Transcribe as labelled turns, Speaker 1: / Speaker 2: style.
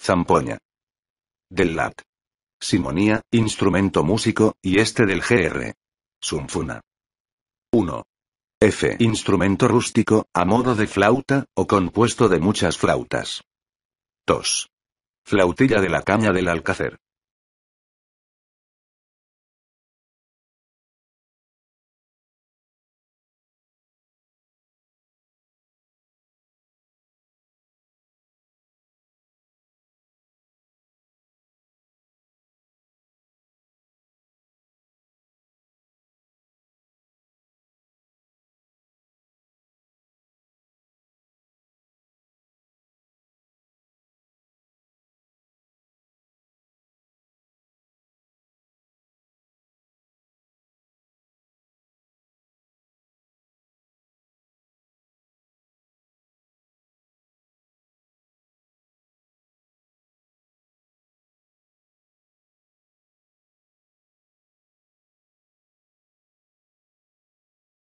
Speaker 1: Zampoña. Del lat. Simonía, instrumento músico, y este del GR. Sunfuna. 1. F. Instrumento rústico, a modo de flauta, o compuesto de muchas flautas. 2.
Speaker 2: Flautilla de la caña del alcácer.